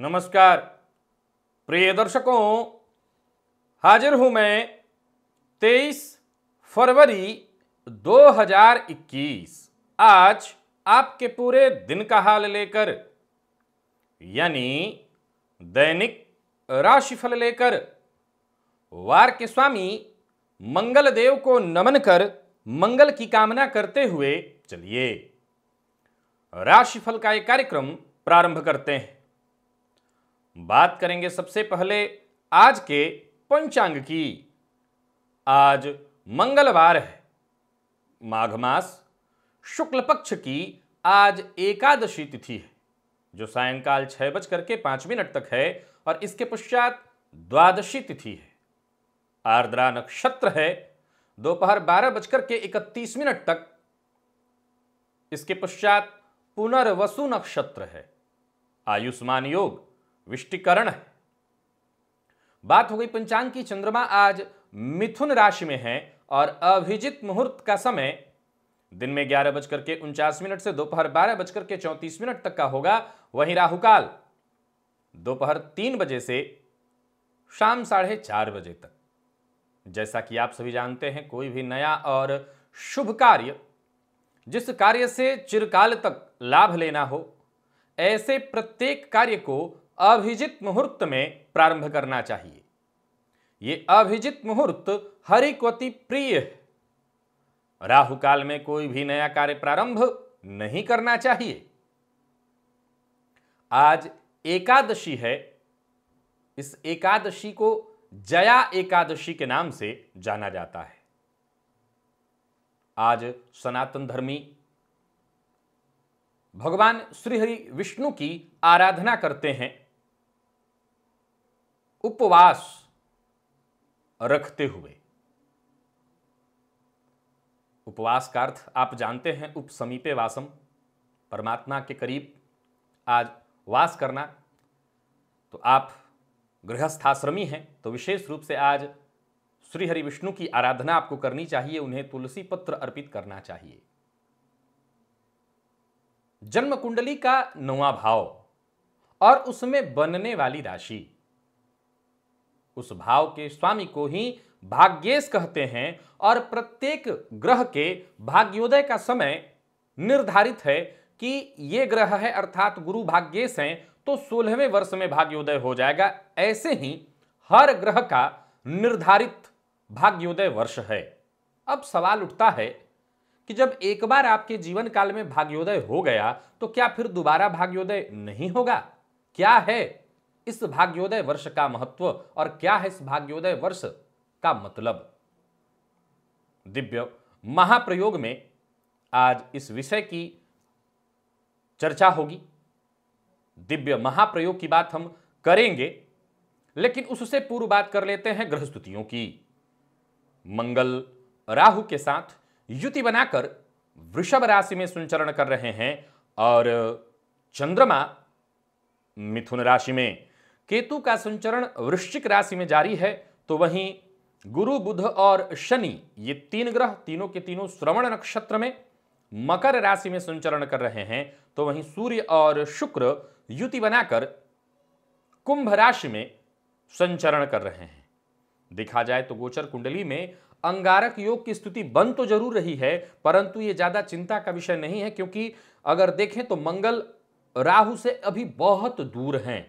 नमस्कार प्रिय दर्शकों हाजिर हूं मैं 23 फरवरी 2021 आज आपके पूरे दिन का हाल लेकर यानी दैनिक राशिफल लेकर वार के स्वामी मंगल देव को नमन कर मंगल की कामना करते हुए चलिए राशिफल का एक कार्यक्रम प्रारंभ करते हैं बात करेंगे सबसे पहले आज के पंचांग की आज मंगलवार है माघ मास शुक्ल पक्ष की आज एकादशी तिथि है जो सायंकाल छह बज करके पांच मिनट तक है और इसके पश्चात द्वादशी तिथि है आर्द्रा नक्षत्र है दोपहर बारह बजकर के इकतीस मिनट तक इसके पश्चात पुनर्वसु नक्षत्र है आयुष्मान योग विष्टिकरण है बात हो गई पंचांग की चंद्रमा आज मिथुन राशि में है और अभिजित मुहूर्त का समय दिन में ग्यारह बजकर के उनचास मिनट से दोपहर बारह बजकर के चौंतीस मिनट तक का होगा वहीं राहुकाल दोपहर तीन बजे से शाम साढ़े चार बजे तक जैसा कि आप सभी जानते हैं कोई भी नया और शुभ कार्य जिस कार्य से चिरकाल तक लाभ लेना हो ऐसे प्रत्येक कार्य को अभिजित मुहूर्त में प्रारंभ करना चाहिए ये अभिजित मुहूर्त हरिक्वती प्रिय है राहु काल में कोई भी नया कार्य प्रारंभ नहीं करना चाहिए आज एकादशी है इस एकादशी को जया एकादशी के नाम से जाना जाता है आज सनातन धर्मी भगवान श्रीहरि विष्णु की आराधना करते हैं उपवास रखते हुए उपवास का अर्थ आप जानते हैं उपसमीपे वासम परमात्मा के करीब आज वास करना तो आप गृहस्थाश्रमी हैं तो विशेष रूप से आज श्री हरि विष्णु की आराधना आपको करनी चाहिए उन्हें तुलसी पत्र अर्पित करना चाहिए जन्म कुंडली का नवा भाव और उसमें बनने वाली राशि उस भाव के स्वामी को ही भाग्येश कहते हैं और प्रत्येक ग्रह के भाग्योदय का समय निर्धारित है कि ये ग्रह है अर्थात गुरु भाग्येश हैं तो सोलहवें वर्ष में भाग्योदय हो जाएगा ऐसे ही हर ग्रह का निर्धारित भाग्योदय वर्ष है अब सवाल उठता है कि जब एक बार आपके जीवन काल में भाग्योदय हो गया तो क्या फिर दोबारा भाग्योदय नहीं होगा क्या है इस भाग्योदय वर्ष का महत्व और क्या है इस भाग्योदय वर्ष का मतलब दिव्य महाप्रयोग में आज इस विषय की चर्चा होगी दिव्य महाप्रयोग की बात हम करेंगे लेकिन उससे पूर्व बात कर लेते हैं ग्रहस्तुतियों की मंगल राहु के साथ युति बनाकर वृषभ राशि में संचरण कर रहे हैं और चंद्रमा मिथुन राशि में केतु का संचरण वृश्चिक राशि में जारी है तो वहीं गुरु बुध और शनि ये तीन ग्रह तीनों के तीनों श्रवण नक्षत्र में मकर राशि में संचरण कर रहे हैं तो वहीं सूर्य और शुक्र युति बनाकर कुंभ राशि में संचरण कर रहे हैं देखा जाए तो गोचर कुंडली में अंगारक योग की स्थिति बन तो जरूर रही है परंतु ये ज़्यादा चिंता का विषय नहीं है क्योंकि अगर देखें तो मंगल राहु से अभी बहुत दूर हैं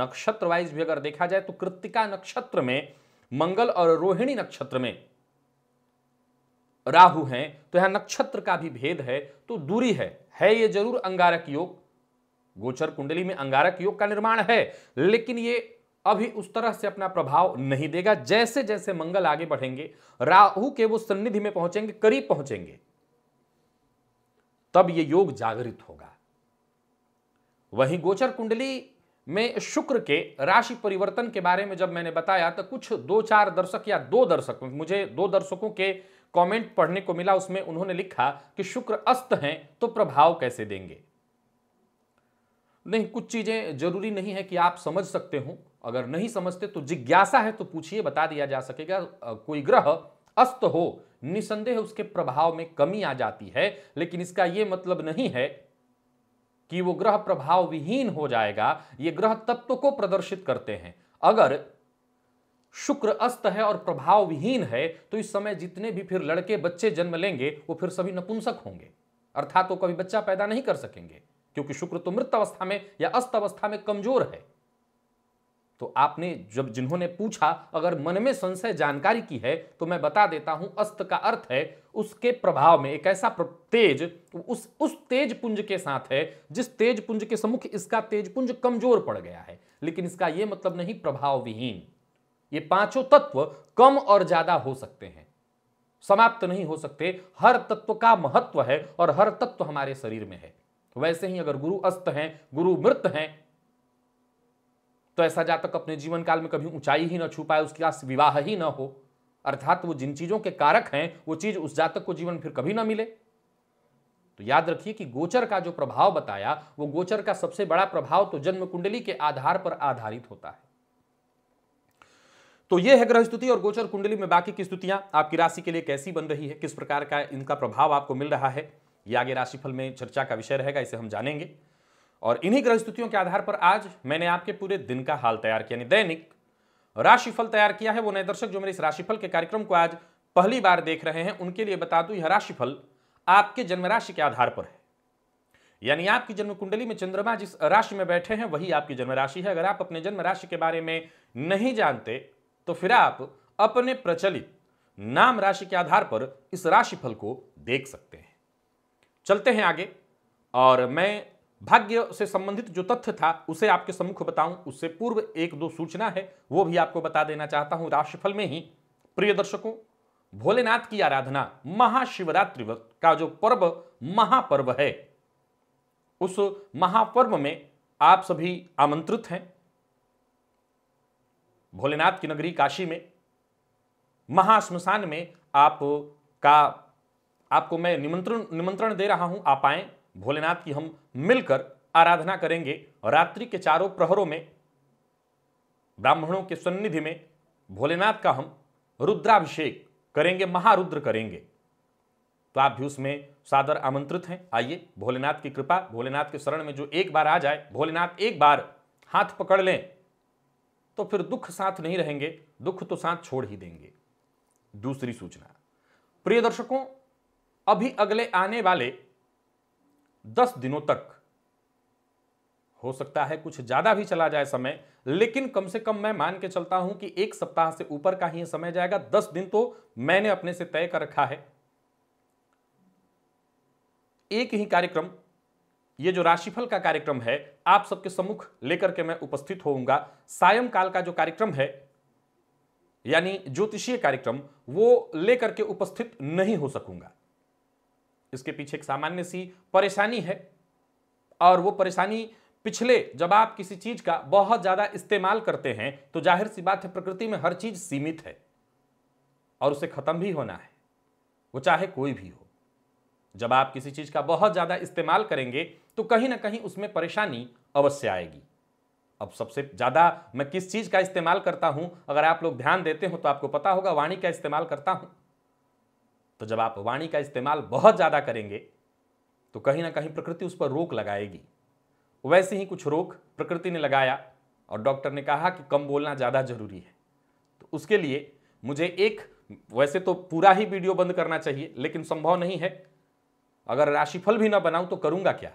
नक्षत्र वाइज भी अगर देखा जाए तो कृतिका नक्षत्र में मंगल और रोहिणी नक्षत्र में राहु हैं तो यहां नक्षत्र का भी भेद है तो दूरी है है ये जरूर अंगारक योग गोचर कुंडली में अंगारक योग का निर्माण है लेकिन ये अभी उस तरह से अपना प्रभाव नहीं देगा जैसे जैसे मंगल आगे बढ़ेंगे राहु के वो सन्निधि में पहुंचेंगे करीब पहुंचेंगे तब ये योग जागृत होगा वहीं गोचर कुंडली में शुक्र के राशि परिवर्तन के बारे में जब मैंने बताया तो कुछ दो चार दर्शक या दो दर्शक मुझे दो दर्शकों के कमेंट पढ़ने को मिला उसमें उन्होंने लिखा कि शुक्र अस्त हैं तो प्रभाव कैसे देंगे नहीं कुछ चीजें जरूरी नहीं है कि आप समझ सकते हो अगर नहीं समझते तो जिज्ञासा है तो पूछिए बता दिया जा सकेगा कोई ग्रह अस्त हो निसंदेह उसके प्रभाव में कमी आ जाती है लेकिन इसका यह मतलब नहीं है कि वो ग्रह प्रभाव विहीन हो जाएगा ये ग्रह तत्व को प्रदर्शित करते हैं अगर शुक्र अस्त है और प्रभाव विहीन है तो इस समय जितने भी फिर लड़के बच्चे जन्म लेंगे वो फिर सभी नपुंसक होंगे अर्थात वो कभी बच्चा पैदा नहीं कर सकेंगे क्योंकि शुक्र तो मृत अवस्था में या अस्त अवस्था में कमजोर है तो आपने जब जिन्होंने पूछा अगर मन में संशय जानकारी की है तो मैं बता देता हूं अस्त का अर्थ है उसके प्रभाव में एक ऐसा तेज उस उस तेज पुंज के साथ है जिस तेज पुंज के समुख इसका तेज पुंज कमजोर पड़ गया है लेकिन इसका यह मतलब नहीं प्रभाव विहीन ये पांचों तत्व कम और ज्यादा हो सकते हैं समाप्त नहीं हो सकते हर तत्व का महत्व है और हर तत्व हमारे शरीर में है वैसे ही अगर गुरु अस्त हैं गुरु मृत हैं तो ऐसा जातक अपने जीवन काल में कभी ऊंचाई ही ना छू पाए उसके पास विवाह ही न हो अर्थात वो जिन चीजों के कारक हैं वो चीज उस जातक को जीवन फिर कभी ना मिले तो याद रखिए कि गोचर का जो प्रभाव बताया वो गोचर का सबसे बड़ा प्रभाव तो जन्म कुंडली के आधार पर आधारित होता है तो ये है ग्रह स्तुति और गोचर कुंडली में बाकी की स्तुतियां आपकी राशि के लिए कैसी बन रही है किस प्रकार का इनका प्रभाव आपको मिल रहा है ये आगे राशिफल में चर्चा का विषय रहेगा इसे हम जानेंगे और इन्हीं ग्रह स्थितियों के आधार पर आज मैंने आपके पूरे दिन का हाल तैयार किया दैनिक राशिफल तैयार किया है वो नए दर्शक जो मेरे इस राशिफल के कार्यक्रम को आज पहली बार देख रहे हैं उनके लिए बता दू यह राशिफल आपके जन्म राशि के आधार पर है यानी आपकी जन्म कुंडली में चंद्रमा जिस राशि में बैठे हैं वही आपकी जन्म राशि है अगर आप अपने जन्म राशि के बारे में नहीं जानते तो फिर आप अपने प्रचलित नाम राशि के आधार पर इस राशिफल को देख सकते हैं चलते हैं आगे और मैं भाग्य से संबंधित जो तथ्य था उसे आपके सम्मुख बताऊं उससे पूर्व एक दो सूचना है वो भी आपको बता देना चाहता हूं राशिफल में ही प्रिय दर्शकों भोलेनाथ की आराधना महाशिवरात्रि का जो पर्व महापर्व है उस महापर्व में आप सभी आमंत्रित हैं भोलेनाथ की नगरी काशी में महाश्मशान में आप का आपको मैं निमंत्रण निमंत्रण दे रहा हूं आप आए भोलेनाथ की हम मिलकर आराधना करेंगे रात्रि के चारों प्रहरों में ब्राह्मणों के सन्निधि में भोलेनाथ का हम रुद्राभिषेक करेंगे महारुद्र करेंगे तो आप भी उसमें सादर आमंत्रित हैं आइए भोलेनाथ की कृपा भोलेनाथ के शरण में जो एक बार आ जाए भोलेनाथ एक बार हाथ पकड़ लें तो फिर दुख साथ नहीं रहेंगे दुख तो साथ छोड़ ही देंगे दूसरी सूचना प्रिय दर्शकों अभी अगले आने वाले दस दिनों तक हो सकता है कुछ ज़्यादा भी चला जाए समय लेकिन कम से कम मैं मान के चलता हूं कि एक सप्ताह से ऊपर का ही समय जाएगा दस दिन तो मैंने अपने से तय कर रखा है एक ही कार्यक्रम ये जो राशिफल का कार्यक्रम है आप सबके सम्मुख लेकर के मैं उपस्थित होऊंगा सायंकाल का जो कार्यक्रम है यानी ज्योतिषीय कार्यक्रम वो लेकर के उपस्थित नहीं हो सकूंगा इसके पीछे एक सामान्य सी परेशानी है और वो परेशानी पिछले जब आप किसी चीज का बहुत ज्यादा इस्तेमाल करते हैं तो जाहिर सी बात है प्रकृति में हर चीज सीमित है और उसे खत्म भी होना है वो चाहे कोई भी हो जब आप किसी चीज का बहुत ज्यादा इस्तेमाल करेंगे तो कहीं ना कहीं उसमें परेशानी अवश्य आएगी अब सबसे ज्यादा मैं किस चीज का इस्तेमाल करता हूं अगर आप लोग ध्यान देते हो तो आपको पता होगा वाणी का इस्तेमाल करता हूं तो जब आप वाणी का इस्तेमाल बहुत ज़्यादा करेंगे तो कहीं ना कहीं प्रकृति उस पर रोक लगाएगी वैसे ही कुछ रोक प्रकृति ने लगाया और डॉक्टर ने कहा कि कम बोलना ज़्यादा जरूरी है तो उसके लिए मुझे एक वैसे तो पूरा ही वीडियो बंद करना चाहिए लेकिन संभव नहीं है अगर राशिफल भी ना बनाऊं तो करूंगा क्या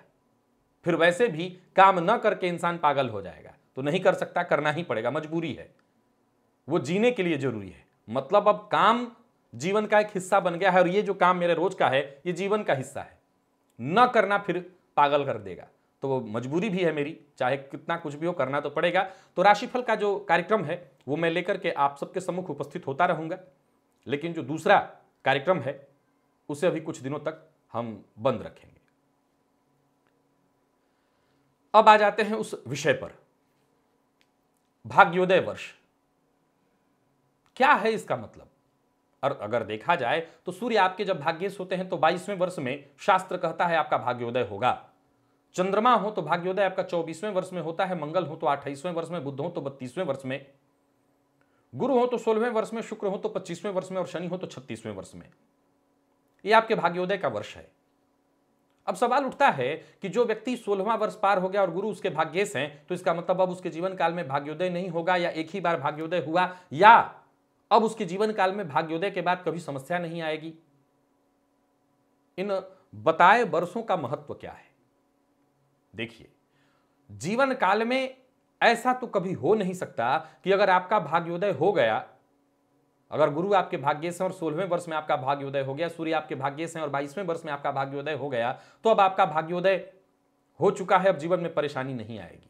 फिर वैसे भी काम न करके इंसान पागल हो जाएगा तो नहीं कर सकता करना ही पड़ेगा मजबूरी है वो जीने के लिए जरूरी है मतलब अब काम जीवन का एक हिस्सा बन गया है और ये जो काम मेरे रोज का है ये जीवन का हिस्सा है न करना फिर पागल कर देगा तो मजबूरी भी है मेरी चाहे कितना कुछ भी हो करना तो पड़ेगा तो राशिफल का जो कार्यक्रम है वो मैं लेकर के आप सबके सम्मुख उपस्थित होता रहूंगा लेकिन जो दूसरा कार्यक्रम है उसे अभी कुछ दिनों तक हम बंद रखेंगे अब आ जाते हैं उस विषय पर भाग्योदय वर्ष क्या है इसका मतलब और अगर देखा जाए तो सूर्य आपके जब भाग्येश होते हैं तो बाईसवें वर्ष में शास्त्र कहता है आपका भाग्योदय होगा चंद्रमा हो तो भाग्योदय आपका चौबीसवें वर्ष में होता है मंगल हो तो अट्ठाईसवें वर्ष में बुद्ध हो तो बत्तीसवें वर्ष में गुरु हो तो सोलहवें वर्ष में शुक्र हो तो पच्चीसवें वर्ष में और शनि हो तो छत्तीसवें वर्ष में ये आपके भाग्योदय का वर्ष है अब सवाल उठता है कि जो व्यक्ति सोलहवा वर्ष पार हो गया और गुरु उसके भाग्येश हैं तो इसका मतलब अब उसके जीवन काल में भाग्योदय नहीं होगा या एक ही बार भाग्योदय हुआ या अब उसके जीवन काल में भाग्योदय के बाद कभी समस्या नहीं आएगी इन बताए वर्षों का महत्व क्या है देखिए जीवन काल में ऐसा तो कभी हो नहीं सकता कि अगर आपका भाग्योदय हो गया अगर गुरु आपके भाग्य से और सोलहवें वर्ष में आपका भाग्योदय हो गया सूर्य आपके भाग्य से और बाईसवें वर्ष में आपका भाग्योदय हो गया तो अब आपका भाग्योदय हो चुका है अब जीवन में परेशानी नहीं आएगी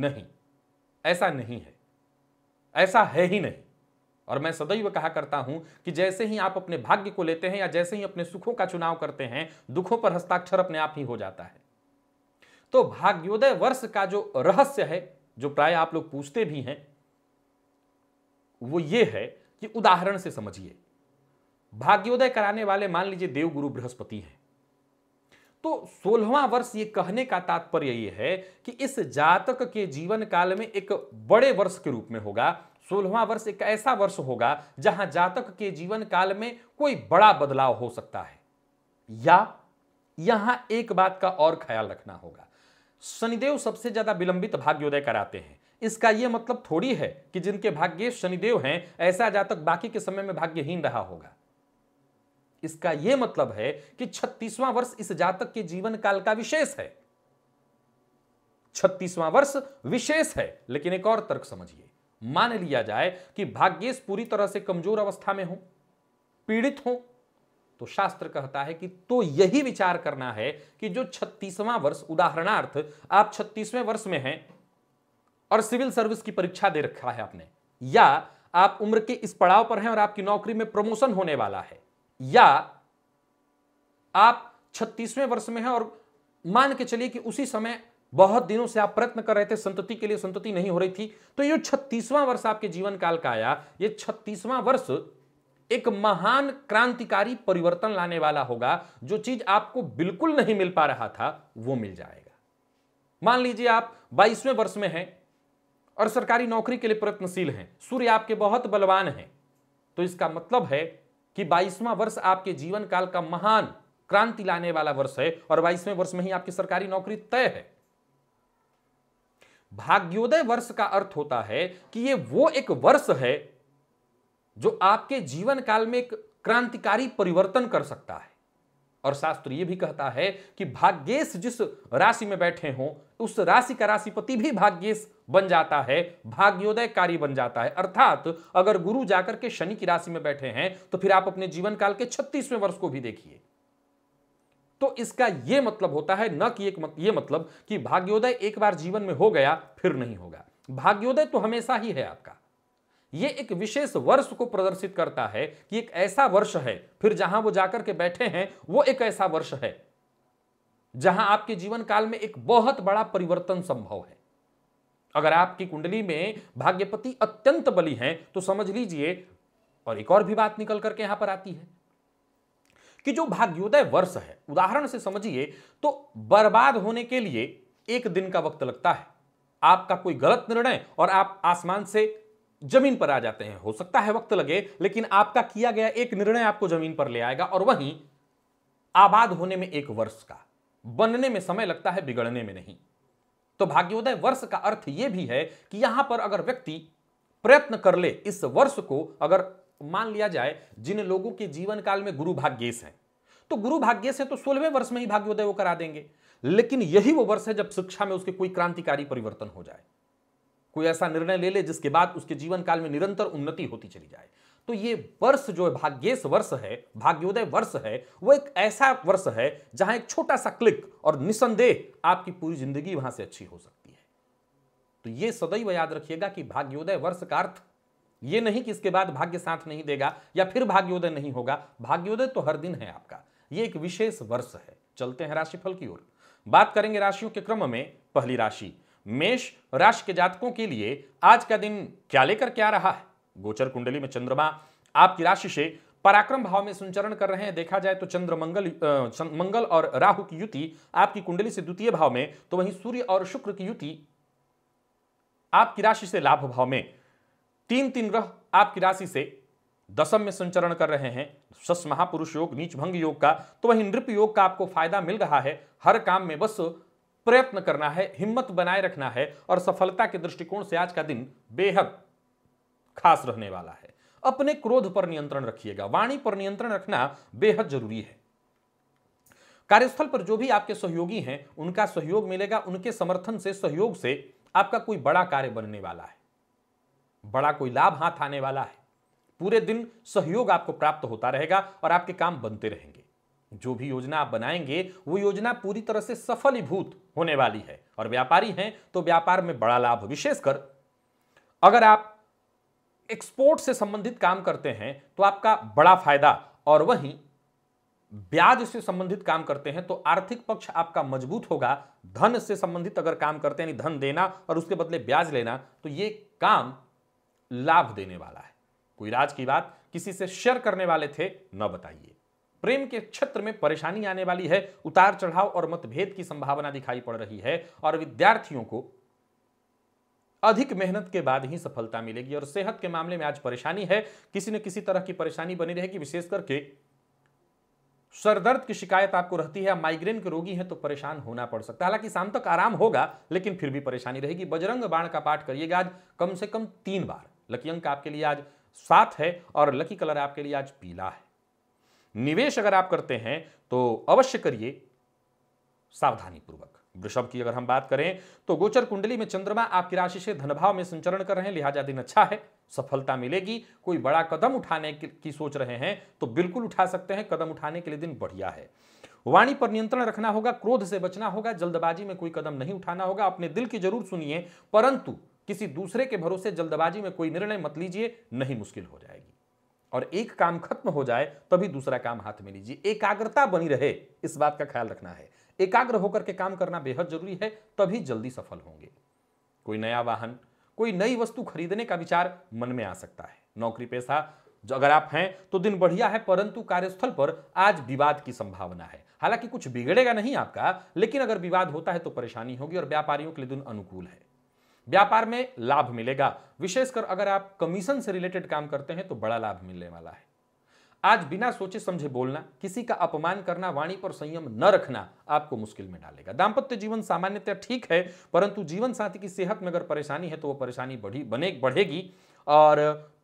नहीं ऐसा नहीं है ऐसा है ही नहीं और मैं सदैव कहा करता हूं कि जैसे ही आप अपने भाग्य को लेते हैं या जैसे ही अपने सुखों का चुनाव करते हैं दुखों पर हस्ताक्षर अपने आप ही हो जाता है तो भाग्योदय वर्ष का जो रहस्य है जो प्राय आप लोग पूछते भी हैं वो ये है कि उदाहरण से समझिए भाग्योदय कराने वाले मान लीजिए देवगुरु बृहस्पति हैं तो सोलहवां वर्ष ये कहने का तात्पर्य यह है कि इस जातक के जीवन काल में एक बड़े वर्ष के रूप में होगा सोलहवां वर्ष एक ऐसा वर्ष होगा जहां जातक के जीवन काल में कोई बड़ा बदलाव हो सकता है या यहां एक बात का और ख्याल रखना होगा शनिदेव सबसे ज्यादा विलंबित भाग्योदय कराते हैं इसका यह मतलब थोड़ी है कि जिनके भाग्य शनिदेव हैं ऐसा जातक बाकी के समय में भाग्यहीन रहा होगा इसका यह मतलब है कि छत्तीसवां वर्ष इस जातक के जीवन काल का विशेष है छत्तीसवां वर्ष विशेष है लेकिन एक और तर्क समझिए मान लिया जाए कि भाग्येश पूरी तरह से कमजोर अवस्था में हो पीड़ित हो तो शास्त्र कहता है कि तो यही विचार करना है कि जो छत्तीसवां वर्ष उदाहरणार्थ आप छत्तीसवें वर्ष में हैं और सिविल सर्विस की परीक्षा दे रखा है आपने या आप उम्र के इस पड़ाव पर हैं और आपकी नौकरी में प्रमोशन होने वाला है या आप छत्तीसवें वर्ष में हैं और मान के चलिए कि उसी समय बहुत दिनों से आप प्रयत्न कर रहे थे संतति के लिए संतति नहीं हो रही थी तो ये छत्तीसवां वर्ष आपके जीवन काल का आया ये छत्तीसवां वर्ष एक महान क्रांतिकारी परिवर्तन लाने वाला होगा जो चीज आपको बिल्कुल नहीं मिल पा रहा था वो मिल जाएगा मान लीजिए आप बाईसवें वर्ष में हैं और सरकारी नौकरी के लिए प्रयत्नशील हैं सूर्य आपके बहुत बलवान हैं तो इसका मतलब है कि बाईसवां वर्ष आपके जीवन काल का महान क्रांति लाने वाला वर्ष है और बाईसवें वर्ष में ही आपकी सरकारी नौकरी तय है भाग्योदय वर्ष का अर्थ होता है कि ये वो एक वर्ष है जो आपके जीवन काल में एक क्रांतिकारी परिवर्तन कर सकता है और शास्त्र ये भी कहता है कि भाग्येश जिस राशि में बैठे हों उस राशि का राशिपति भी भाग्येश बन जाता है कार्य बन जाता है अर्थात अगर गुरु जाकर के शनि की राशि में बैठे हैं तो फिर आप अपने जीवन काल के छत्तीसवें वर्ष को भी देखिए तो इसका यह मतलब होता है न कि एक मत, ये मतलब कि भाग्योदय एक बार जीवन में हो गया फिर नहीं होगा भाग्योदय तो हमेशा ही है आपका यह एक विशेष वर्ष को प्रदर्शित करता है कि एक ऐसा वर्ष है फिर जहां वो जाकर के बैठे हैं वो एक ऐसा वर्ष है जहां आपके जीवन काल में एक बहुत बड़ा परिवर्तन संभव है अगर आपकी कुंडली में भाग्यपति अत्यंत बली हैं तो समझ लीजिए और एक और भी बात निकल करके यहां पर आती है कि जो भाग्योदय वर्ष है उदाहरण से समझिए तो बर्बाद होने के लिए एक दिन का वक्त लगता है आपका कोई गलत निर्णय और आप आसमान से जमीन पर आ जाते हैं हो सकता है वक्त लगे लेकिन आपका किया गया एक निर्णय आपको जमीन पर ले आएगा और वहीं आबाद होने में एक वर्ष का बनने में समय लगता है बिगड़ने में नहीं तो भाग्योदय वर्ष का अर्थ यह भी है कि यहां पर अगर व्यक्ति प्रयत्न कर ले इस वर्ष को अगर मान लिया जाए जिन लोगों के जीवन काल में गुरु भाग्येश है तो गुरु भाग्येश है तो सोलहवें वर्ष में ही भाग्योदय वो करा देंगे लेकिन यही वो वर्ष है जब शिक्षा में उसके कोई क्रांतिकारी परिवर्तन हो जाए कोई ऐसा निर्णय ले ले जिसके बाद उसके जीवन काल में निरंतर उन्नति होती चली जाए तो ये वर्ष जो है भाग्येश वर्ष है भाग्योदय वर्ष है वो एक ऐसा वर्ष है जहां एक छोटा सा क्लिक और निसंदेह आपकी पूरी जिंदगी वहां से अच्छी हो सकती है तो ये सदैव याद रखिएगा कि भाग्योदय वर्ष का अर्थ ये नहीं कि इसके बाद भाग्य साथ नहीं देगा या फिर भाग्योदय नहीं होगा भाग्योदय तो हर दिन है आपका ये एक विशेष वर्ष है चलते हैं राशिफल की ओर बात करेंगे राशियों के क्रम में पहली राशि मेष राशि के जातकों के लिए आज का दिन क्या लेकर क्या रहा है गोचर कुंडली में चंद्रमा आपकी राशि से पराक्रम भाव में संचरण कर रहे हैं देखा जाए तो चंद्र मंगल मंगल और राहु की युति आपकी कुंडली से द्वितीय भाव में तो वहीं सूर्य और शुक्र की युति आपकी राशि से लाभ भाव में तीन तीन ग्रह आपकी राशि से दसम में संचरण कर रहे हैं सस महापुरुष योग नीच भंग योग का तो वही नृप योग का आपको फायदा मिल रहा है हर काम में बस प्रयत्न करना है हिम्मत बनाए रखना है और सफलता के दृष्टिकोण से आज का दिन बेहद खास रहने वाला है अपने क्रोध पर नियंत्रण रखिएगा वाणी पर नियंत्रण रखना बेहद जरूरी है कार्यस्थल पर जो भी आपके सहयोगी हैं उनका सहयोग मिलेगा उनके समर्थन से सहयोग से आपका कोई बड़ा कार्य बनने वाला है बड़ा कोई लाभ हाथ आने वाला है पूरे दिन सहयोग आपको प्राप्त होता रहेगा और आपके काम बनते रहेंगे जो भी योजना आप बनाएंगे वो योजना पूरी तरह से सफलीभूत होने वाली है और व्यापारी हैं तो व्यापार में बड़ा लाभ विशेषकर अगर आप एक्सपोर्ट से संबंधित काम करते हैं तो आपका बड़ा फायदा और वहीं ब्याज से संबंधित काम करते हैं तो आर्थिक पक्ष आपका मजबूत होगा धन से संबंधित अगर काम करते हैं धन देना और उसके बदले ब्याज लेना तो ये काम लाभ देने वाला है कोई राज की बात किसी से शेयर करने वाले थे न बताइए प्रेम के क्षेत्र में परेशानी आने वाली है उतार चढ़ाव और मतभेद की संभावना दिखाई पड़ रही है और विद्यार्थियों को अधिक मेहनत के बाद ही सफलता मिलेगी और सेहत के मामले में आज परेशानी है किसी न किसी तरह की परेशानी बनी रहेगी विशेष करके सरदर्द की शिकायत आपको रहती है माइग्रेन के रोगी हैं तो परेशान होना पड़ सकता है हालांकि शाम तक आराम होगा लेकिन फिर भी परेशानी रहेगी बजरंग बाण का पाठ करिएगा आज कम से कम तीन बार लकी अंक आपके लिए आज सात है और लकी कलर आपके लिए आज पीला है निवेश अगर आप करते हैं तो अवश्य करिए सावधानीपूर्वक वृषभ की अगर हम बात करें तो गोचर कुंडली में चंद्रमा आपकी राशि से धनभाव में संचरण कर रहे हैं लिहाजा दिन अच्छा है सफलता मिलेगी कोई बड़ा कदम उठाने की सोच रहे हैं तो बिल्कुल उठा सकते हैं कदम उठाने के लिए दिन बढ़िया है वाणी पर नियंत्रण रखना होगा क्रोध से बचना होगा जल्दबाजी में कोई कदम नहीं उठाना होगा अपने दिल की जरूर सुनिए परंतु किसी दूसरे के भरोसे जल्दबाजी में कोई निर्णय मत लीजिए नहीं मुश्किल हो जाएगी और एक काम खत्म हो जाए तभी दूसरा काम हाथ में लीजिए एकाग्रता बनी रहे इस बात का ख्याल रखना है एकाग्र होकर के काम करना बेहद जरूरी है तभी जल्दी सफल होंगे कोई नया वाहन कोई नई वस्तु खरीदने का विचार मन में आ सकता है नौकरी पेशा अगर आप हैं तो दिन बढ़िया है परंतु कार्यस्थल पर आज विवाद की संभावना है हालांकि कुछ बिगड़ेगा नहीं आपका लेकिन अगर विवाद होता है तो परेशानी होगी और व्यापारियों के लिए दिन अनुकूल है व्यापार में लाभ मिलेगा विशेषकर अगर आप कमीशन से रिलेटेड काम करते हैं तो बड़ा लाभ मिलने वाला है आज बिना सोचे समझे बोलना किसी का अपमान करना वाणी पर संयम न रखना आपको मुश्किल में डालेगा दाम्पत्य जीवन सामान्यतः ठीक है परंतु जीवन साथी की सेहत में अगर परेशानी है तो वह परेशानी बढ़ी बने बढ़ेगी और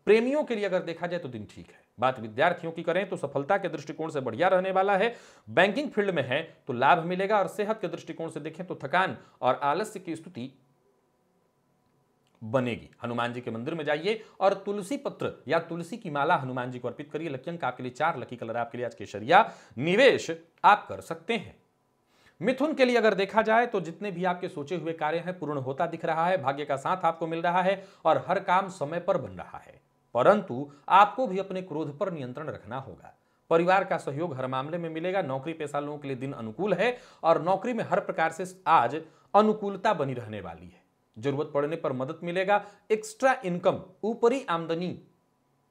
प्रेमियों के लिए अगर देखा जाए तो दिन ठीक है बात विद्यार्थियों की करें तो सफलता के दृष्टिकोण से बढ़िया रहने वाला है बैंकिंग फील्ड में है तो लाभ मिलेगा और सेहत के दृष्टिकोण से देखें तो थकान और आलस्य की स्थिति बनेगी हनुमान जी के मंदिर में जाइए और तुलसी पत्र या तुलसी की माला हनुमान जी को अर्पित करिए लकी अंक आपके लिए चार लकी कलर आपके लिए आज केसरिया निवेश आप कर सकते हैं मिथुन के लिए अगर देखा जाए तो जितने भी आपके सोचे हुए कार्य हैं पूर्ण होता दिख रहा है भाग्य का साथ आपको मिल रहा है और हर काम समय पर बन रहा है परंतु आपको भी अपने क्रोध पर नियंत्रण रखना होगा परिवार का सहयोग हर मामले में मिलेगा नौकरी पेशा लोगों के लिए दिन अनुकूल है और नौकरी में हर प्रकार से आज अनुकूलता बनी रहने वाली है जरूरत पड़ने पर मदद मिलेगा एक्स्ट्रा इनकम ऊपरी आमदनी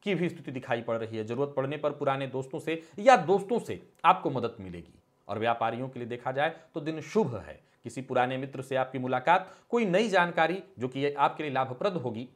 की भी स्थिति दिखाई पड़ रही है जरूरत पड़ने पर पुराने दोस्तों से या दोस्तों से आपको मदद मिलेगी और व्यापारियों के लिए देखा जाए तो दिन शुभ है किसी पुराने मित्र से आपकी मुलाकात कोई नई जानकारी जो कि आपके लिए लाभप्रद होगी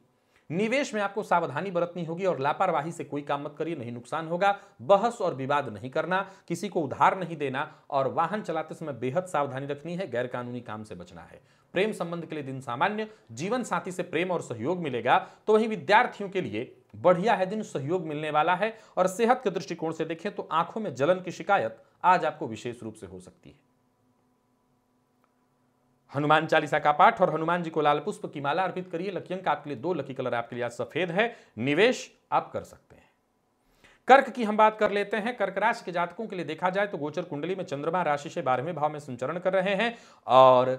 निवेश में आपको सावधानी बरतनी होगी और लापरवाही से कोई काम मत करिए नहीं नुकसान होगा बहस और विवाद नहीं करना किसी को उधार नहीं देना और वाहन चलाते समय बेहद सावधानी रखनी है गैरकानूनी काम से बचना है प्रेम संबंध के लिए दिन सामान्य जीवन साथी से प्रेम और सहयोग मिलेगा तो वही विद्यार्थियों के लिए बढ़िया है दिन सहयोग मिलने वाला है और सेहत के दृष्टिकोण से देखें तो आंखों में जलन की शिकायत आज आपको विशेष रूप से हो सकती है हनुमान चालीसा का पाठ और हनुमान जी को लाल पुष्प की माला अर्पित करिए लकी अंक आपके लिए दो लकी कलर आपके लिए आज सफेद है निवेश आप कर सकते हैं कर्क की हम बात कर लेते हैं कर्क राशि के जातकों के लिए देखा जाए तो गोचर कुंडली में चंद्रमा राशि से बारहवें भाव में संचरण कर रहे हैं और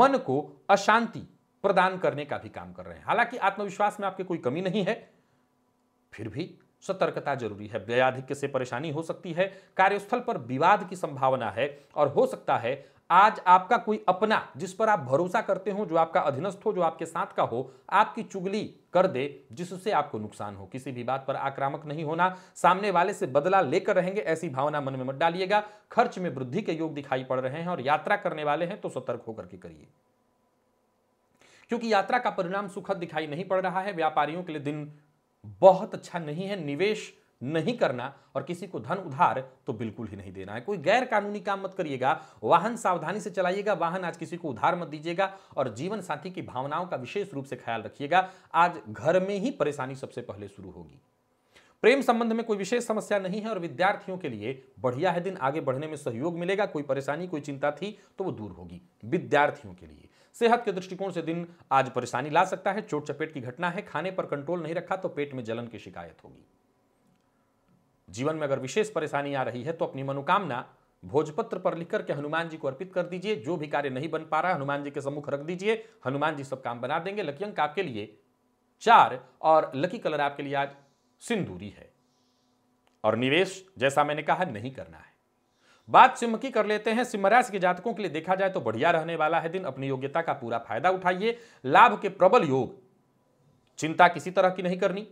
मन को अशांति प्रदान करने का भी काम कर रहे हैं हालांकि आत्मविश्वास में आपकी कोई कमी नहीं है फिर भी सतर्कता जरूरी है व्याधिक से परेशानी हो सकती है कार्यस्थल पर विवाद की संभावना है और हो सकता है आज आपका कोई अपना जिस पर आप भरोसा करते हो जो आपका अधीनस्थ हो जो आपके साथ का हो आपकी चुगली कर दे जिससे आपको नुकसान हो किसी भी बात पर आक्रामक नहीं होना सामने वाले से बदला लेकर रहेंगे ऐसी भावना मन में मत डालिएगा खर्च में वृद्धि के योग दिखाई पड़ रहे हैं और यात्रा करने वाले हैं तो सतर्क होकर के करिए क्योंकि यात्रा का परिणाम सुखद दिखाई नहीं पड़ रहा है व्यापारियों के लिए दिन बहुत अच्छा नहीं है निवेश नहीं करना और किसी को धन उधार तो बिल्कुल ही नहीं देना है कोई गैर कानूनी काम मत करिएगा वाहन सावधानी से चलाइएगा वाहन आज किसी को उधार मत दीजिएगा और जीवन साथी की भावनाओं का विशेष रूप से ख्याल रखिएगा आज घर में ही परेशानी सबसे पहले शुरू होगी प्रेम संबंध में कोई विशेष समस्या नहीं है और विद्यार्थियों के लिए बढ़िया है दिन आगे बढ़ने में सहयोग मिलेगा कोई परेशानी कोई चिंता थी तो वो दूर होगी विद्यार्थियों के लिए सेहत के दृष्टिकोण से दिन आज परेशानी ला सकता है चोट चपेट की घटना है खाने पर कंट्रोल नहीं रखा तो पेट में जलन की शिकायत होगी जीवन में अगर विशेष परेशानी आ रही है तो अपनी मनोकामना भोजपत्र पर लिखकर के हनुमान जी को अर्पित कर दीजिए जो भी कार्य नहीं बन पा रहा है हनुमान जी के सम्मुख रख दीजिए हनुमान जी सब काम बना देंगे लकी अंक आपके लिए चार और लकी कलर आपके लिए आज सिंदूरी है और निवेश जैसा मैंने कहा नहीं करना है बात सिम की कर लेते हैं सिम राशि के जातकों के लिए देखा जाए तो बढ़िया रहने वाला है दिन अपनी योग्यता का पूरा फायदा उठाइए लाभ के प्रबल योग चिंता किसी तरह की नहीं करनी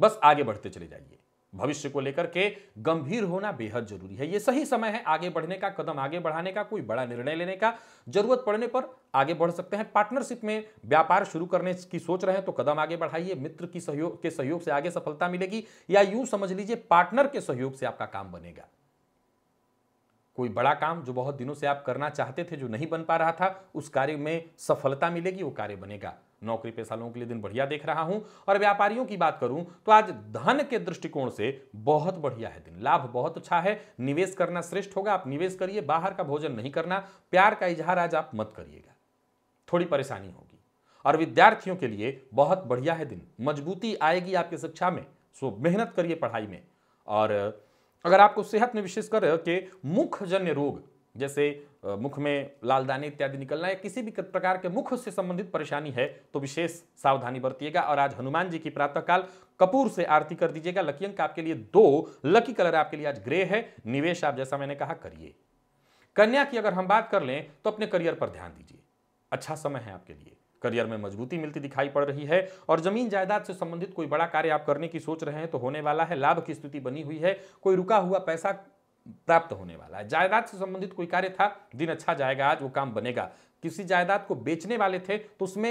बस आगे बढ़ते चले जाइए भविष्य को लेकर के गंभीर होना बेहद जरूरी है यह सही समय है आगे बढ़ने का कदम आगे बढ़ाने का कोई बड़ा निर्णय लेने का जरूरत पड़ने पर आगे बढ़ सकते हैं पार्टनरशिप में व्यापार शुरू करने की सोच रहे हैं तो कदम आगे बढ़ाइए मित्र की सहयोग के सहयोग से आगे सफलता मिलेगी या यूं समझ लीजिए पार्टनर के सहयोग से आपका काम बनेगा कोई बड़ा काम जो बहुत दिनों से आप करना चाहते थे जो नहीं बन पा रहा था उस कार्य में सफलता मिलेगी वो कार्य बनेगा नौकरी पेशा लोगों के लिए दिन बढ़िया देख रहा हूं और व्यापारियों की बात करूं तो आज धन के दृष्टिकोण से बहुत बढ़िया है दिन लाभ बहुत अच्छा है निवेश करना श्रेष्ठ होगा आप निवेश करिए बाहर का भोजन नहीं करना प्यार का इजहार आज आप मत करिएगा थोड़ी परेशानी होगी और विद्यार्थियों के लिए बहुत बढ़िया है दिन मजबूती आएगी आपकी शिक्षा में सो मेहनत करिए पढ़ाई में और अगर आपको सेहत में विशेषकर के मुखजन्य रोग जैसे मुख में लालदाने इत्यादि निकलना या किसी भी प्रकार के मुख से संबंधित परेशानी है तो विशेष सावधानी बरतिएगा और आज हनुमान जी की प्रातःकाल कपूर से आरती कर दीजिएगा लकी अंक आपके लिए दो लकी कलर आपके लिए आज ग्रे है निवेश आप जैसा मैंने कहा करिए कन्या की अगर हम बात कर लें तो अपने करियर पर ध्यान दीजिए अच्छा समय है आपके लिए करियर में मजबूती मिलती दिखाई पड़ रही है और जमीन जायदाद से संबंधित कोई बड़ा कार्य आप करने की सोच रहे हैं तो होने वाला है लाभ की स्थिति बनी हुई है कोई रुका हुआ पैसा प्राप्त होने वाला है जायदाद से संबंधित कोई कार्य था दिन अच्छा जाएगा आज वो काम बनेगा किसी जायदाद को बेचने वाले थे तो उसमें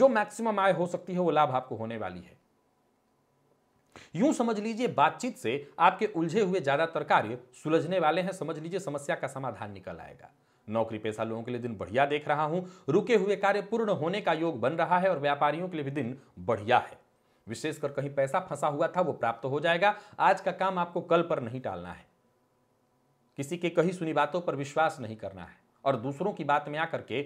जो मैक्सिमम आय हो सकती है वो लाभ आपको होने वाली है यूं समझ लीजिए बातचीत से आपके उलझे हुए ज्यादातर कार्य सुलझने वाले हैं समझ लीजिए समस्या का समाधान निकल आएगा नौकरी पेशा लोगों के लिए दिन बढ़िया देख रहा हूं रुके हुए कार्य पूर्ण होने का योग बन रहा है और व्यापारियों के लिए भी दिन बढ़िया है विशेषकर कहीं पैसा फंसा हुआ था वो प्राप्त हो जाएगा आज का काम आपको कल पर नहीं टालना है किसी के कही सुनी बातों पर विश्वास नहीं करना है और दूसरों की बात में आकर के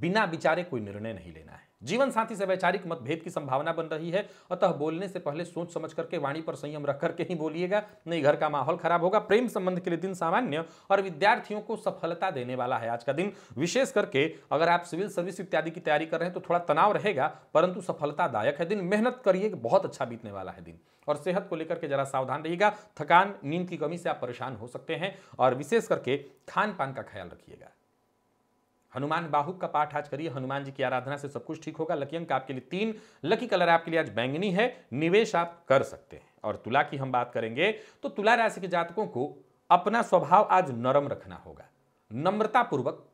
बिना विचारे कोई निर्णय नहीं लेना है जीवन साथी से वैचारिक मतभेद की संभावना बन रही है अतः बोलने से पहले सोच समझ करके वाणी पर संयम रख करके ही बोलिएगा नहीं घर का माहौल खराब होगा प्रेम संबंध के लिए दिन सामान्य और विद्यार्थियों को सफलता देने वाला है आज का दिन विशेष करके अगर आप सिविल सर्विस इत्यादि की तैयारी कर रहे हैं तो थोड़ा तनाव रहेगा परंतु सफलतादायक है दिन मेहनत करिए बहुत अच्छा बीतने वाला है दिन और सेहत को लेकर के जरा सावधान रहिएगा थकान नींद की कमी से आप परेशान हो सकते हैं और विशेष करके खान पान का ख्याल रखिएगा हनुमान बाहुक का पाठ आज करिए हनुमान जी की आराधना से सब कुछ ठीक होगा लकी अंक आपके लिए तीन लकी कलर आपके लिए आज बैंगनी है निवेश आप कर सकते हैं और तुला की हम बात करेंगे तो तुला राशि के जातकों को अपना स्वभाव आज नरम रखना होगा नम्रतापूर्वक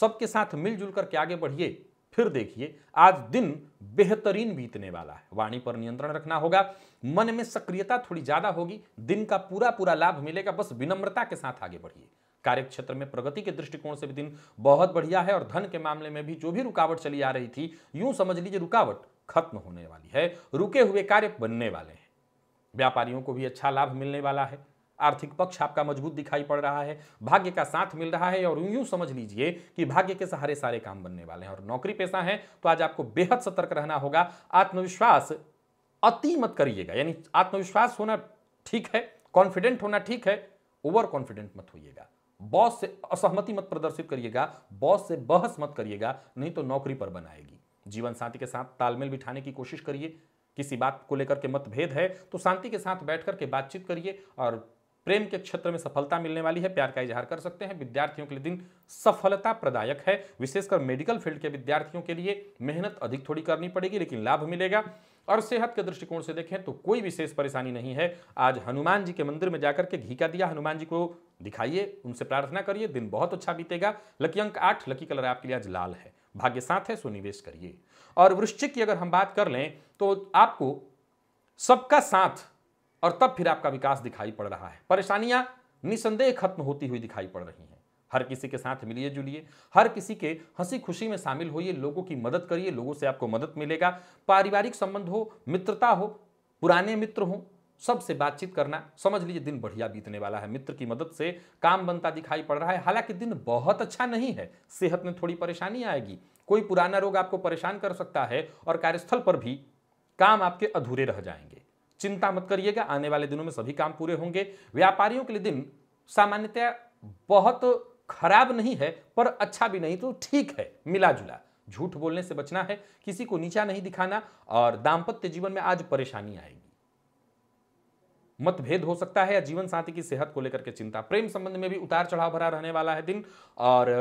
सबके साथ मिलजुल करके आगे बढ़िए फिर देखिए आज दिन बेहतरीन बीतने वाला है वाणी पर नियंत्रण रखना होगा मन में सक्रियता थोड़ी ज्यादा होगी दिन का पूरा पूरा लाभ मिलेगा बस विनम्रता के साथ आगे बढ़िए कार्य क्षेत्र में प्रगति के दृष्टिकोण से भी दिन बहुत बढ़िया है और धन के मामले में भी जो भी रुकावट चली आ रही थी यूं समझ लीजिए रुकावट खत्म होने वाली है रुके हुए कार्य बनने वाले हैं व्यापारियों को भी अच्छा लाभ मिलने वाला है आर्थिक पक्ष आपका मजबूत दिखाई पड़ रहा है भाग्य का साथ मिल रहा है और यूं समझ लीजिए कि भाग्य के सहारे सारे काम बनने वाले हैं और नौकरी पेशा है तो आज आपको बेहद सतर्क रहना होगा आत्मविश्वास अति मत करिएगा यानी आत्मविश्वास होना ठीक है कॉन्फिडेंट होना ठीक है ओवर कॉन्फिडेंट मत होइएगा बॉस से असहमति मत प्रदर्शित करिएगा बॉस से बहस मत करिएगा नहीं तो नौकरी पर बनाएगी जीवन साथी के साथ तालमेल बिठाने की कोशिश करिए किसी बात को लेकर के मतभेद है तो शांति के साथ बैठ करके के बातचीत करिए और प्रेम के क्षेत्र में सफलता मिलने वाली है प्यार का इजहार कर सकते हैं विद्यार्थियों के लिए दिन सफलता प्रदायक है विशेषकर मेडिकल फील्ड के विद्यार्थियों के लिए मेहनत अधिक थोड़ी करनी पड़ेगी लेकिन लाभ मिलेगा और सेहत के दृष्टिकोण से देखें तो कोई विशेष परेशानी नहीं है आज हनुमान जी के मंदिर में जाकर के घी का दिया हनुमान जी को दिखाइए उनसे प्रार्थना करिए दिन बहुत अच्छा बीतेगा लकी अंक आठ लकी कलर आपके लिए आज लाल है भाग्य साथ है सो निवेश करिए और वृश्चिक की अगर हम बात कर लें तो आपको सबका साथ और तब फिर आपका विकास दिखाई पड़ रहा है परेशानियां निसंदेह खत्म होती हुई दिखाई पड़ रही हैं हर किसी के साथ मिलिए जुलिए हर किसी के हंसी खुशी में शामिल होइए लोगों की मदद करिए लोगों से आपको मदद मिलेगा पारिवारिक संबंध हो मित्रता हो पुराने मित्र हो सबसे बातचीत करना समझ लीजिए दिन बढ़िया बीतने वाला है मित्र की मदद से काम बनता दिखाई पड़ रहा है हालांकि दिन बहुत अच्छा नहीं है सेहत में थोड़ी परेशानी आएगी कोई पुराना रोग आपको परेशान कर सकता है और कार्यस्थल पर भी काम आपके अधूरे रह जाएंगे चिंता मत करिएगा आने वाले दिनों में सभी काम पूरे होंगे व्यापारियों के लिए दिन सामान्यतया बहुत खराब नहीं है पर अच्छा भी नहीं तो ठीक है मिला जुला झूठ बोलने से बचना है किसी को नीचा नहीं दिखाना और दाम्पत्य जीवन में आज परेशानी आएगी मतभेद हो सकता है या जीवन साथी की सेहत को लेकर के चिंता प्रेम संबंध में भी उतार चढ़ाव भरा रहने वाला है दिन और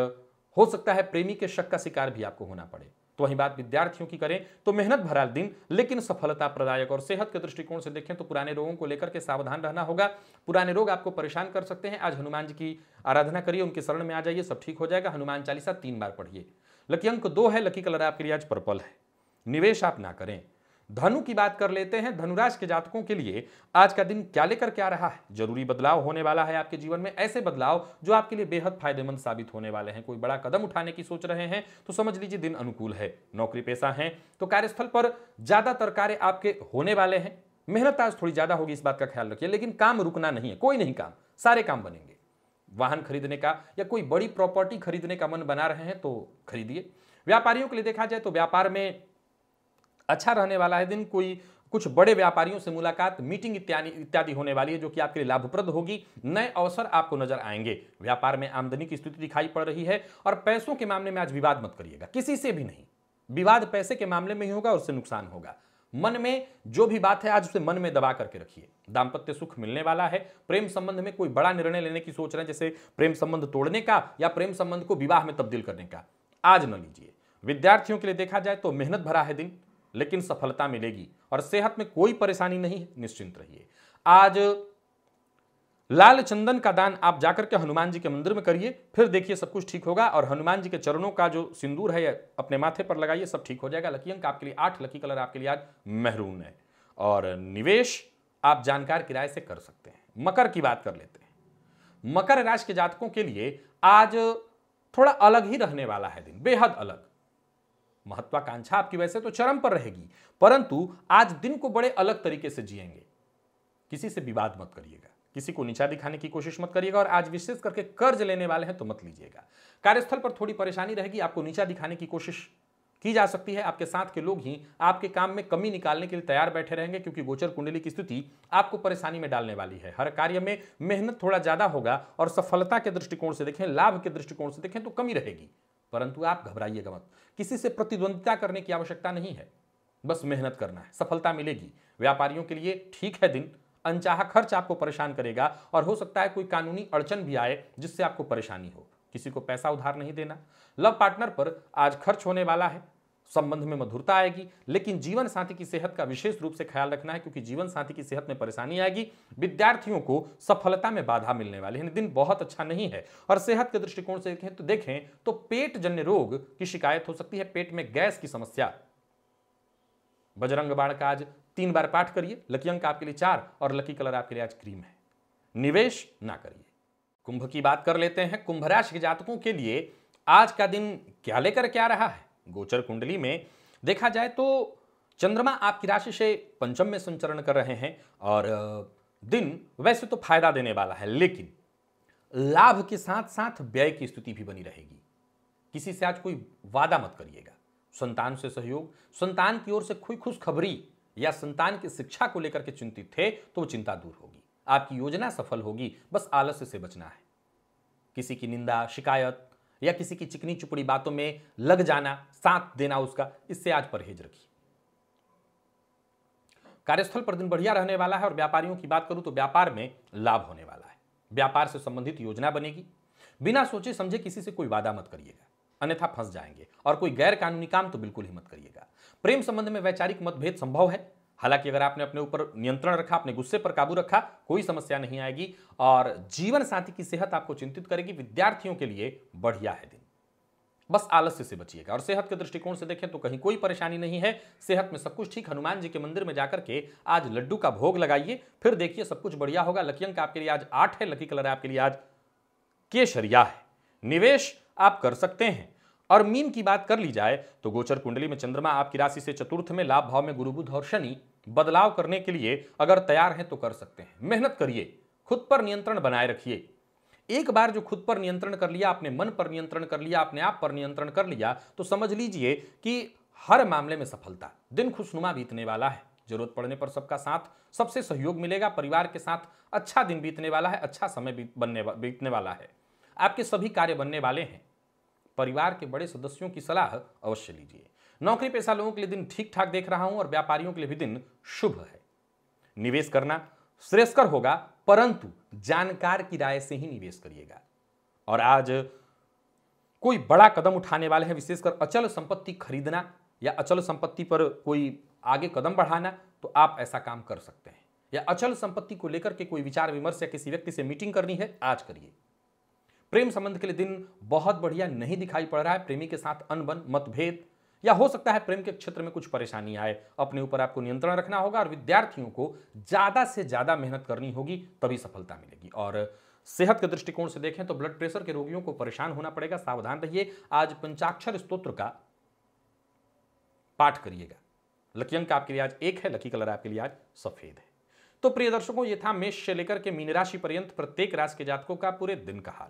हो सकता है प्रेमी के शक का शिकार भी आपको होना पड़े तो वहीं बात विद्यार्थियों की करें तो मेहनत भरा दिन लेकिन सफलता प्रदायक और सेहत के दृष्टिकोण से देखें तो पुराने रोगों को लेकर के सावधान रहना होगा पुराने रोग आपको परेशान कर सकते हैं आज हनुमान जी की आराधना करिए उनके शरण में आ जाइए सब ठीक हो जाएगा हनुमान चालीसा तीन बार पढ़िए लकी अंक दो है लकी कलर आपके लिए आज पर्पल है निवेश आप ना करें धनु की बात कर लेते हैं धनुराश के जातकों के लिए आज का दिन क्या लेकर क्या रहा है जरूरी बदलाव होने वाला है आपके जीवन में ऐसे बदलाव जो आपके लिए बेहद फायदेमंद साबित होने वाले हैं कोई बड़ा कदम उठाने की सोच रहे हैं तो समझ लीजिए दिन अनुकूल है नौकरी पेशा है तो कार्यस्थल पर ज्यादातर कार्य आपके होने वाले हैं मेहनत आज थोड़ी ज्यादा होगी इस बात का ख्याल रखिए लेकिन काम रुकना नहीं है कोई नहीं काम सारे काम बनेंगे वाहन खरीदने का या कोई बड़ी प्रॉपर्टी खरीदने का मन बना रहे हैं तो खरीदिए व्यापारियों के लिए देखा जाए तो व्यापार में अच्छा रहने वाला है दिन कोई कुछ बड़े व्यापारियों से मुलाकात मीटिंग इत्यादि इत्यादि होने वाली है जो कि आपके लिए लाभप्रद होगी नए अवसर आपको नजर आएंगे व्यापार में आमदनी की स्थिति दिखाई पड़ रही है और पैसों के मामले में आज विवाद मत करिएगा किसी से भी नहीं विवाद पैसे के मामले में ही होगा और उससे नुकसान होगा मन में जो भी बात है आज उसे मन में दबा करके रखिए दाम्पत्य सुख मिलने वाला है प्रेम संबंध में कोई बड़ा निर्णय लेने की सोच रहे हैं जैसे प्रेम संबंध तोड़ने का या प्रेम संबंध को विवाह में तब्दील करने का आज न लीजिए विद्यार्थियों के लिए देखा जाए तो मेहनत भरा है दिन लेकिन सफलता मिलेगी और सेहत में कोई परेशानी नहीं है निश्चिंत रहिए आज लाल चंदन का दान आप जाकर के हनुमान जी के मंदिर में करिए फिर देखिए सब कुछ ठीक होगा और हनुमान जी के चरणों का जो सिंदूर है अपने माथे पर लगाइए सब ठीक हो जाएगा लकी अंक आपके लिए आठ लकी कलर आपके लिए आज मेहरून है और निवेश आप जानकार किराए से कर सकते हैं मकर की बात कर लेते हैं मकर राशि के जातकों के लिए आज थोड़ा अलग ही रहने वाला है दिन बेहद अलग महत्वाकांक्षा आपकी वैसे तो चरम पर रहेगी परंतु आज दिन को बड़े अलग तरीके से जिएंगे किसी से विवाद मत करिएगा किसी को नीचा दिखाने की कोशिश मत करिएगा और आज विशेष करके कर्ज लेने वाले हैं तो मत लीजिएगा कार्यस्थल पर थोड़ी परेशानी रहेगी आपको नीचा दिखाने की कोशिश की जा सकती है आपके साथ के लोग ही आपके काम में कमी निकालने के लिए तैयार बैठे रहेंगे क्योंकि गोचर कुंडली की स्थिति आपको परेशानी में डालने वाली है हर कार्य में मेहनत थोड़ा ज्यादा होगा और सफलता के दृष्टिकोण से देखें लाभ के दृष्टिकोण से देखें तो कमी रहेगी परंतु आप घबराइएगा मत किसी से प्रतिद्वंदिता करने की आवश्यकता नहीं है बस मेहनत करना है सफलता मिलेगी व्यापारियों के लिए ठीक है दिन अनचाहा खर्च आपको परेशान करेगा और हो सकता है कोई कानूनी अड़चन भी आए जिससे आपको परेशानी हो किसी को पैसा उधार नहीं देना लव पार्टनर पर आज खर्च होने वाला है संबंध में मधुरता आएगी लेकिन जीवन साथी की सेहत का विशेष रूप से ख्याल रखना है क्योंकि जीवन साथी की सेहत में परेशानी आएगी विद्यार्थियों को सफलता में बाधा मिलने वाली है दिन बहुत अच्छा नहीं है और सेहत के दृष्टिकोण से देखें तो देखें तो पेट जन्य रोग की शिकायत हो सकती है पेट में गैस की समस्या बजरंग बाण का आज तीन बार पाठ करिए लकी अंक आपके लिए चार और लकी कलर आपके लिए आज क्रीम है निवेश ना करिए कुंभ की बात कर लेते हैं कुंभ राशि के जातकों के लिए आज का दिन क्या लेकर क्या रहा है गोचर कुंडली में देखा जाए तो चंद्रमा आपकी राशि से पंचम में संचरण कर रहे हैं और दिन वैसे तो फायदा देने वाला है लेकिन लाभ के साथ साथ व्यय की स्थिति भी बनी रहेगी किसी से आज कोई वादा मत करिएगा संतान से सहयोग संतान की ओर से कोई खुशखबरी या संतान की शिक्षा को लेकर के चिंतित थे तो वो चिंता दूर होगी आपकी योजना सफल होगी बस आलस्य से बचना है किसी की निंदा शिकायत या किसी की चिकनी चुपड़ी बातों में लग जाना साथ देना उसका इससे आज परहेज रखिए कार्यस्थल पर दिन बढ़िया रहने वाला है और व्यापारियों की बात करूं तो व्यापार में लाभ होने वाला है व्यापार से संबंधित योजना बनेगी बिना सोचे समझे किसी से कोई वादा मत करिएगा अन्यथा फंस जाएंगे और कोई गैर कानूनी काम तो बिल्कुल ही मत करिएगा प्रेम संबंध में वैचारिक मतभेद संभव है हालांकि अगर आपने अपने ऊपर नियंत्रण रखा अपने गुस्से पर काबू रखा कोई समस्या नहीं आएगी और जीवन साथी की सेहत आपको चिंतित करेगी विद्यार्थियों के लिए बढ़िया है दिन बस आलस्य से बचिएगा और सेहत के दृष्टिकोण से देखें तो कहीं कोई परेशानी नहीं है सेहत में सब कुछ ठीक हनुमान जी के मंदिर में जाकर के आज लड्डू का भोग लगाइए फिर देखिए सब कुछ बढ़िया होगा लकी अंक आपके लिए आज आठ है लकी कलर आपके लिए आज केशरिया है निवेश आप कर सकते हैं और मीन की बात कर ली जाए तो गोचर कुंडली में चंद्रमा आपकी राशि से चतुर्थ में लाभ भाव में गुरु बुध और शनि बदलाव करने के लिए अगर तैयार हैं तो कर सकते हैं मेहनत करिए खुद पर नियंत्रण बनाए रखिए एक बार जो खुद पर नियंत्रण कर लिया अपने मन पर नियंत्रण कर लिया अपने आप पर नियंत्रण कर लिया तो समझ लीजिए कि हर मामले में सफलता दिन खुशनुमा बीतने वाला है जरूरत पड़ने पर सबका साथ सबसे सहयोग मिलेगा परिवार के साथ अच्छा दिन बीतने वाला है अच्छा समय बनने वाला है आपके सभी कार्य बनने वाले हैं परिवार के बड़े सदस्यों की सलाह अवश्य लीजिए नौकरी पेशा लोगों के लिए दिन ठीक ठाक देख रहा हूं और व्यापारियों के लिए भी दिन शुभ है निवेश करना श्रेयस्कर होगा परंतु जानकार की राय से ही निवेश करिएगा और आज कोई बड़ा कदम उठाने वाले हैं विशेषकर अचल संपत्ति खरीदना या अचल संपत्ति पर कोई आगे कदम बढ़ाना तो आप ऐसा काम कर सकते हैं या अचल संपत्ति को लेकर के कोई विचार विमर्श या किसी व्यक्ति से मीटिंग करनी है आज करिए प्रेम संबंध के लिए दिन बहुत बढ़िया नहीं दिखाई पड़ रहा है प्रेमी के साथ अनबन मतभेद या हो सकता है प्रेम के क्षेत्र में कुछ परेशानी आए अपने ऊपर आपको नियंत्रण रखना होगा और विद्यार्थियों को ज़्यादा से ज़्यादा मेहनत करनी होगी तभी सफलता मिलेगी और सेहत के दृष्टिकोण से देखें तो ब्लड प्रेशर के रोगियों को परेशान होना पड़ेगा सावधान रहिए आज पंचाक्षर स्त्रोत्र का पाठ करिएगा लकी अंक आपके लिए आज एक है लकी कलर आपके लिए आज सफेद है तो प्रिय दर्शकों ये था मेष से लेकर के मीन राशि पर्यंत प्रत्येक राशि के जातकों का पूरे दिन का हाल